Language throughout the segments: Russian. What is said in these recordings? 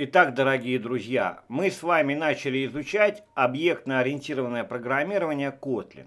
Итак, дорогие друзья, мы с вами начали изучать объектно-ориентированное программирование Kotlin.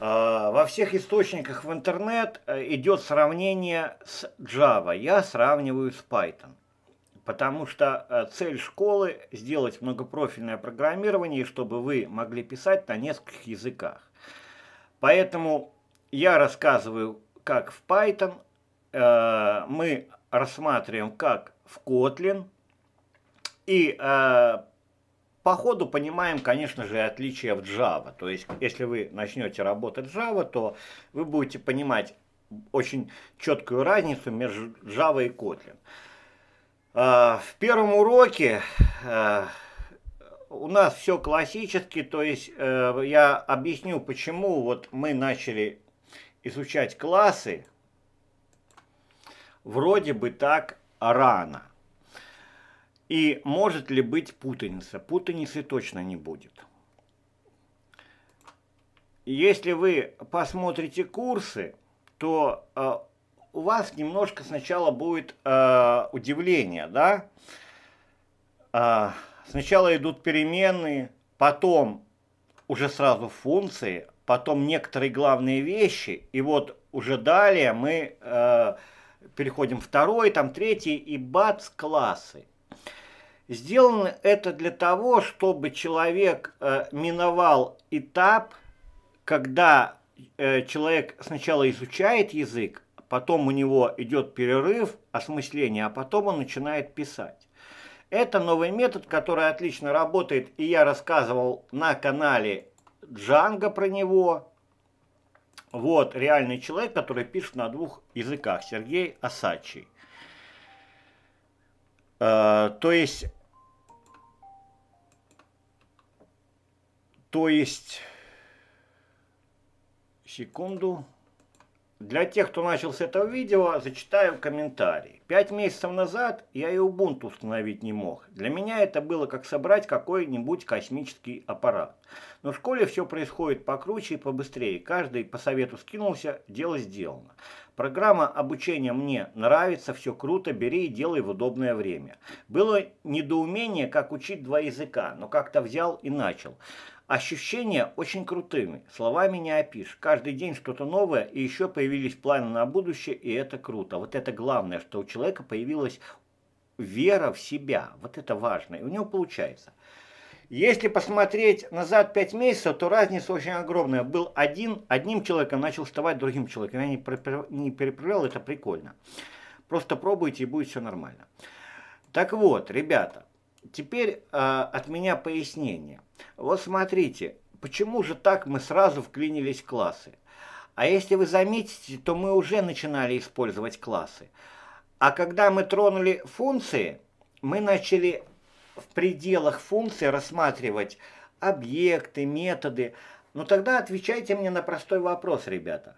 А, во всех источниках в интернет э, идет сравнение с Java. Я сравниваю с Python. Потому что э, цель школы – сделать многопрофильное программирование, чтобы вы могли писать на нескольких языках. Поэтому я рассказываю, как в Python. Э, мы рассматриваем, как в Kotlin. И э, по ходу понимаем, конечно же, отличия в Java. То есть, если вы начнете работать Java, то вы будете понимать очень четкую разницу между Java и Kotlin. Э, в первом уроке... Э, у нас все классически, то есть э, я объясню, почему вот мы начали изучать классы вроде бы так рано. И может ли быть путаница? Путаницы точно не будет. Если вы посмотрите курсы, то э, у вас немножко сначала будет э, удивление, да? Э, сначала идут перемены потом уже сразу функции, потом некоторые главные вещи, и вот уже далее мы э, переходим второй, там третий, и бац, классы. Сделано это для того, чтобы человек э, миновал этап, когда э, человек сначала изучает язык, потом у него идет перерыв, осмысление, а потом он начинает писать. Это новый метод, который отлично работает, и я рассказывал на канале Джанго про него, вот реальный человек, который пишет на двух языках, Сергей Осадчий. Э, то есть, то есть, секунду. Для тех, кто начал с этого видео, зачитаю комментарий. Пять месяцев назад я и Ubuntu установить не мог. Для меня это было как собрать какой-нибудь космический аппарат. Но в школе все происходит покруче и побыстрее. Каждый по совету скинулся, дело сделано. Программа обучения мне нравится, все круто, бери и делай в удобное время. Было недоумение, как учить два языка, но как-то взял и начал. Ощущения очень крутыми, словами не опишешь. Каждый день что-то новое, и еще появились планы на будущее, и это круто. Вот это главное, что у человека появилась вера в себя. Вот это важно, и у него получается. Если посмотреть назад 5 месяцев, то разница очень огромная. Был один, одним человеком начал вставать другим человеком. Я не переправлял, это прикольно. Просто пробуйте, и будет все нормально. Так вот, ребята, теперь э, от меня пояснение. Вот смотрите, почему же так мы сразу вклинились в классы? А если вы заметите, то мы уже начинали использовать классы. А когда мы тронули функции, мы начали в пределах функции рассматривать объекты, методы. Но ну, тогда отвечайте мне на простой вопрос, ребята.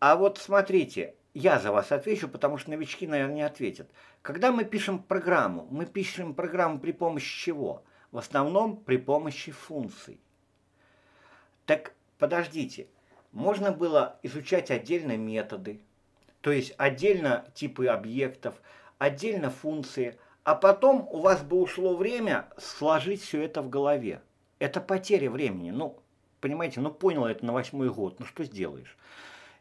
А вот смотрите, я за вас отвечу, потому что новички, наверное, не ответят. Когда мы пишем программу, мы пишем программу при помощи чего? В основном при помощи функций. Так, подождите, можно было изучать отдельно методы, то есть отдельно типы объектов, отдельно функции, а потом у вас бы ушло время сложить все это в голове. Это потеря времени. Ну, понимаете, ну понял это на восьмой год, ну что сделаешь?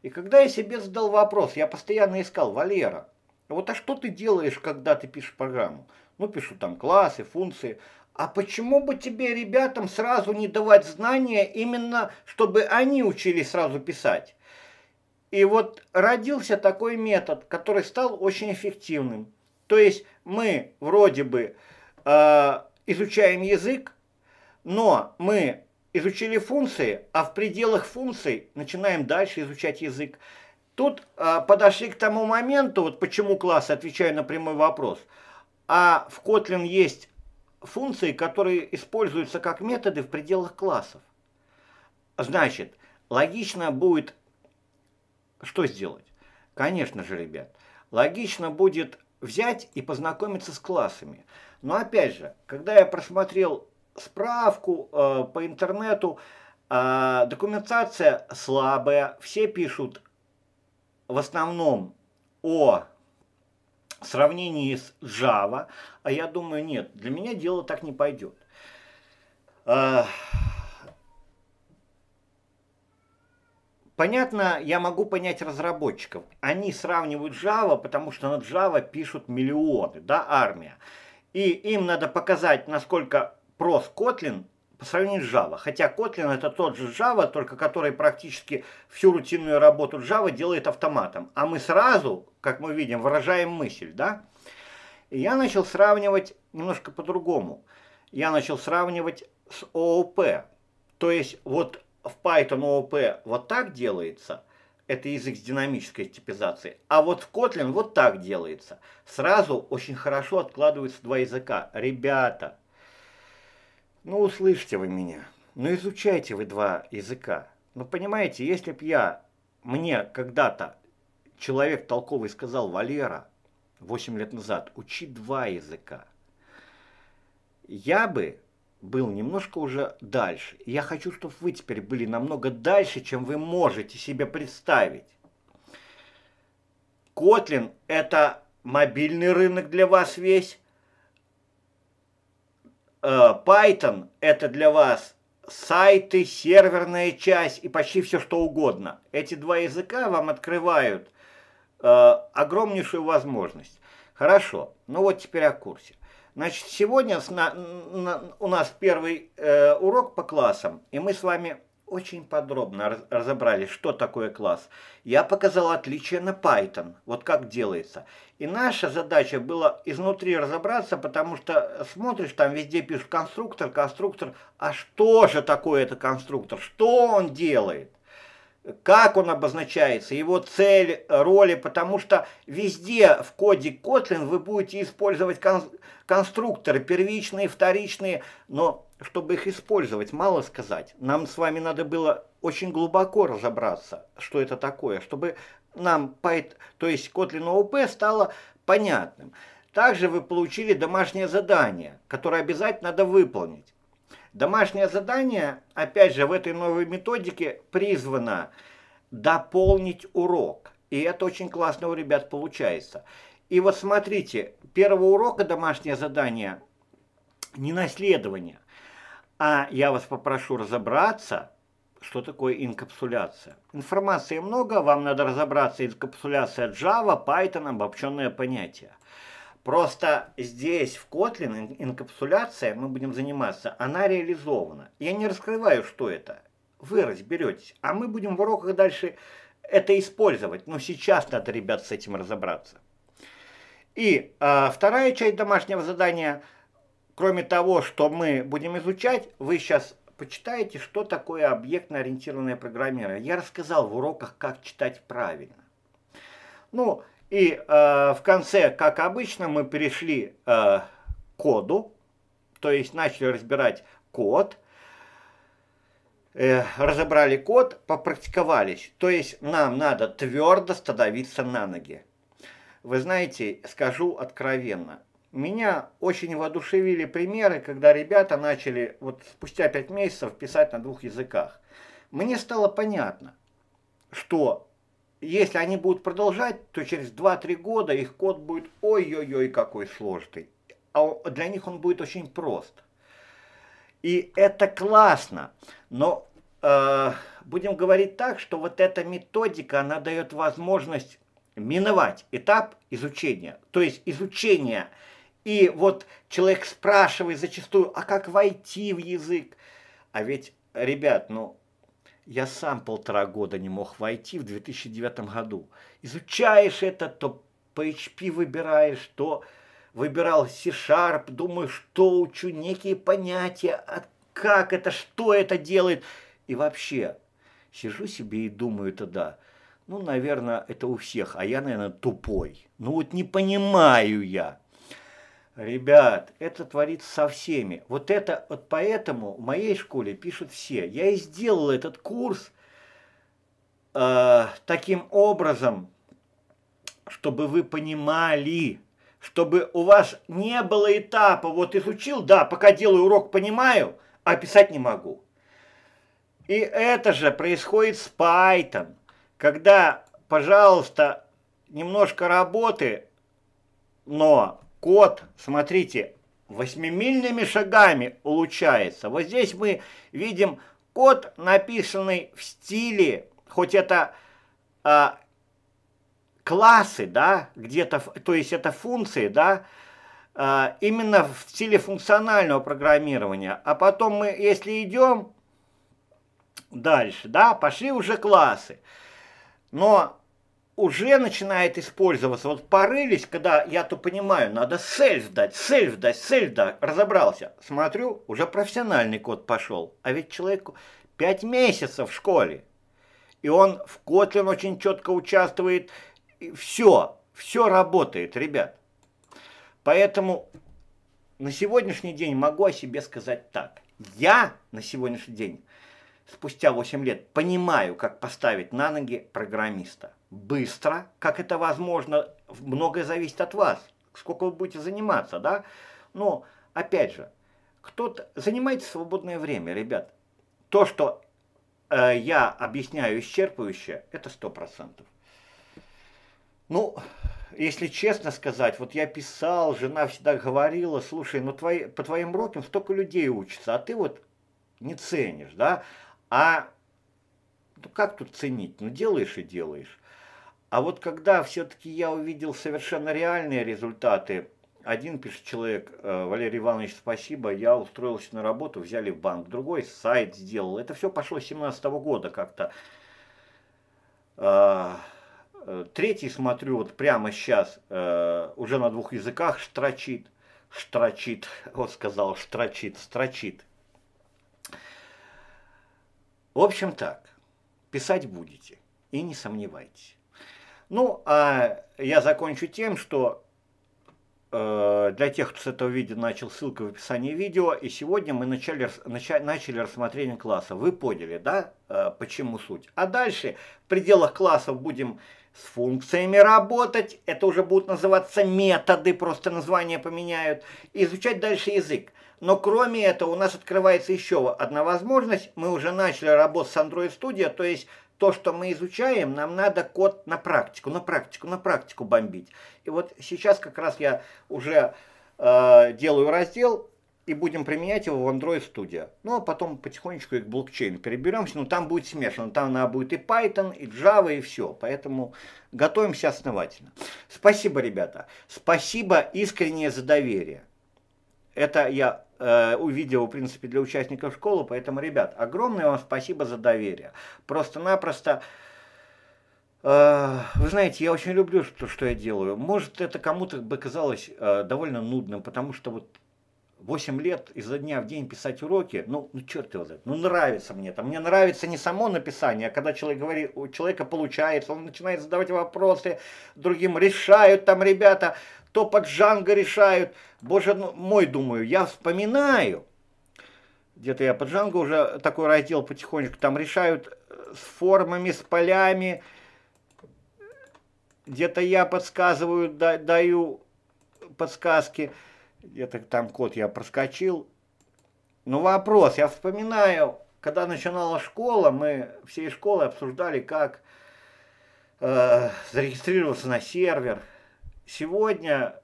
И когда я себе задал вопрос, я постоянно искал, Валера, вот а что ты делаешь, когда ты пишешь программу? Ну, пишу там классы, функции. А почему бы тебе, ребятам, сразу не давать знания, именно чтобы они учились сразу писать? И вот родился такой метод, который стал очень эффективным. То есть мы вроде бы э, изучаем язык, но мы изучили функции, а в пределах функций начинаем дальше изучать язык. Тут а, подошли к тому моменту, вот почему классы отвечаю на прямой вопрос, а в Kotlin есть функции, которые используются как методы в пределах классов. Значит, логично будет что сделать? Конечно же, ребят, логично будет взять и познакомиться с классами. Но опять же, когда я просмотрел справку э, по интернету. Э, документация слабая, все пишут в основном о сравнении с Java, а я думаю, нет, для меня дело так не пойдет. Э, Понятно, я могу понять разработчиков. Они сравнивают Java, потому что на Java пишут миллионы, да, армия. И им надо показать, насколько прос Kotlin по сравнению с Java. Хотя Kotlin это тот же Java, только который практически всю рутинную работу Java делает автоматом. А мы сразу, как мы видим, выражаем мысль, да? И я начал сравнивать немножко по-другому. Я начал сравнивать с ООП. То есть вот в Python ООП вот так делается, это язык с динамической типизацией, а вот в Kotlin вот так делается. Сразу очень хорошо откладываются два языка. Ребята, ну, услышьте вы меня. Ну, изучайте вы два языка. Ну, понимаете, если б я, мне когда-то человек толковый сказал, Валера, 8 лет назад, учи два языка, я бы был немножко уже дальше. Я хочу, чтобы вы теперь были намного дальше, чем вы можете себе представить. Котлин – это мобильный рынок для вас весь, Э, Python – это для вас сайты, серверная часть и почти все что угодно. Эти два языка вам открывают э, огромнейшую возможность. Хорошо, ну вот теперь о курсе. Значит, сегодня с на, у нас первый э, урок по классам, и мы с вами очень подробно разобрали, что такое класс. Я показал отличие на Python, вот как делается. И наша задача была изнутри разобраться, потому что смотришь, там везде пишут конструктор, конструктор, а что же такое это конструктор, что он делает? как он обозначается, его цель, роли, потому что везде в коде Kotlin вы будете использовать кон конструкторы, первичные, вторичные, но чтобы их использовать, мало сказать. Нам с вами надо было очень глубоко разобраться, что это такое, чтобы нам, то есть Kotlin OOP стало понятным. Также вы получили домашнее задание, которое обязательно надо выполнить. Домашнее задание, опять же, в этой новой методике призвано дополнить урок. И это очень классно у ребят получается. И вот смотрите, первого урока домашнее задание не наследование. А я вас попрошу разобраться, что такое инкапсуляция. Информации много, вам надо разобраться, инкапсуляция Java, Python, обобщенное понятие. Просто здесь, в Kotlin, инкапсуляция, мы будем заниматься, она реализована. Я не раскрываю, что это. Вы разберетесь. А мы будем в уроках дальше это использовать. Но сейчас надо, ребят, с этим разобраться. И э, вторая часть домашнего задания, кроме того, что мы будем изучать, вы сейчас почитаете, что такое объектно-ориентированное программирование. Я рассказал в уроках, как читать правильно. Ну, и э, в конце, как обычно, мы перешли э, к коду, то есть начали разбирать код, э, разобрали код, попрактиковались. То есть нам надо твердо становиться на ноги. Вы знаете, скажу откровенно, меня очень воодушевили примеры, когда ребята начали вот спустя пять месяцев писать на двух языках. Мне стало понятно, что если они будут продолжать, то через 2-3 года их код будет ой-ой-ой какой сложный. А для них он будет очень прост. И это классно, но э, будем говорить так, что вот эта методика, она дает возможность миновать этап изучения. То есть изучение. И вот человек спрашивает зачастую, а как войти в язык? А ведь, ребят, ну я сам полтора года не мог войти в 2009 году. Изучаешь это, то PHP выбираешь, то выбирал C-Sharp, думаю, что учу, некие понятия, а как это, что это делает. И вообще, сижу себе и думаю тогда, ну, наверное, это у всех, а я, наверное, тупой. Ну вот не понимаю я. Ребят, это творится со всеми. Вот это, вот поэтому в моей школе пишут все. Я и сделал этот курс э, таким образом, чтобы вы понимали, чтобы у вас не было этапа, вот изучил, да, пока делаю урок, понимаю, а писать не могу. И это же происходит с Python, когда, пожалуйста, немножко работы, но код, смотрите, восьмимильными шагами улучшается. Вот здесь мы видим код, написанный в стиле, хоть это э, классы, да, где-то, то есть это функции, да, э, именно в стиле функционального программирования. А потом мы, если идем дальше, да, пошли уже классы. Но уже начинает использоваться. Вот порылись, когда я то понимаю, надо цель сдать, цель сдать, цель сдать. Разобрался. Смотрю, уже профессиональный код пошел. А ведь человеку 5 месяцев в школе. И он в Kotlin очень четко участвует. И все, все работает, ребят. Поэтому на сегодняшний день могу о себе сказать так. Я на сегодняшний день, спустя 8 лет, понимаю, как поставить на ноги программиста быстро, как это возможно, многое зависит от вас, сколько вы будете заниматься, да? Но, опять же, кто-то... Занимайте свободное время, ребят. То, что э, я объясняю исчерпывающе, это 100%. Ну, если честно сказать, вот я писал, жена всегда говорила, слушай, ну твои, по твоим урокам столько людей учатся, а ты вот не ценишь, да? А ну как тут ценить? Ну делаешь и делаешь. А вот когда все-таки я увидел совершенно реальные результаты, один пишет человек, э, Валерий Иванович, спасибо, я устроился на работу, взяли в банк, другой сайт сделал. Это все пошло с 17 -го года как-то. А, э, третий смотрю вот прямо сейчас, э, уже на двух языках, строчит, строчит, вот сказал, строчит, строчит. В общем так, писать будете и не сомневайтесь. Ну, а я закончу тем, что э, для тех, кто с этого видео начал, ссылка в описании видео. И сегодня мы начали, начали, начали рассмотрение класса. Вы поняли, да, э, почему суть. А дальше в пределах классов будем с функциями работать. Это уже будут называться методы, просто название поменяют. И изучать дальше язык. Но кроме этого у нас открывается еще одна возможность. Мы уже начали работу с Android Studio, то есть то, что мы изучаем, нам надо код на практику, на практику, на практику бомбить. И вот сейчас как раз я уже э, делаю раздел и будем применять его в Android Studio. Ну, а потом потихонечку и к блокчейну переберемся, но ну, там будет смешано, там надо будет и Python, и Java, и все. Поэтому готовимся основательно. Спасибо, ребята. Спасибо искренне за доверие. Это я э, увидел, в принципе, для участников школы, поэтому, ребят, огромное вам спасибо за доверие. Просто-напросто... Э, вы знаете, я очень люблю то, что я делаю. Может, это кому-то бы казалось э, довольно нудным, потому что вот 8 лет изо дня в день писать уроки, ну, ну черт его знает, ну нравится мне это. Мне нравится не само написание, а когда человек говорит, у человека получается, он начинает задавать вопросы другим, решают там ребята, то под Джанго решают. Боже ну, мой, думаю, я вспоминаю, где-то я под Джанго уже такой раздел потихонечку, там решают э, с формами, с полями, где-то я подсказываю, да, даю подсказки, это там код я проскочил. Но ну, вопрос, я вспоминаю, когда начинала школа, мы всей школой обсуждали, как э, зарегистрироваться на сервер. Сегодня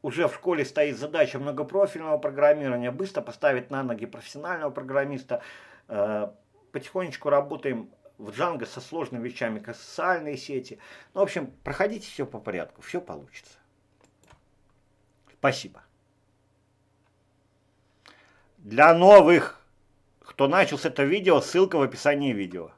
уже в школе стоит задача многопрофильного программирования, быстро поставить на ноги профессионального программиста. Э, потихонечку работаем в Django со сложными вещами, как социальные сети. Ну, в общем, проходите все по порядку, все получится. Спасибо. Для новых, кто начал с этого видео, ссылка в описании видео.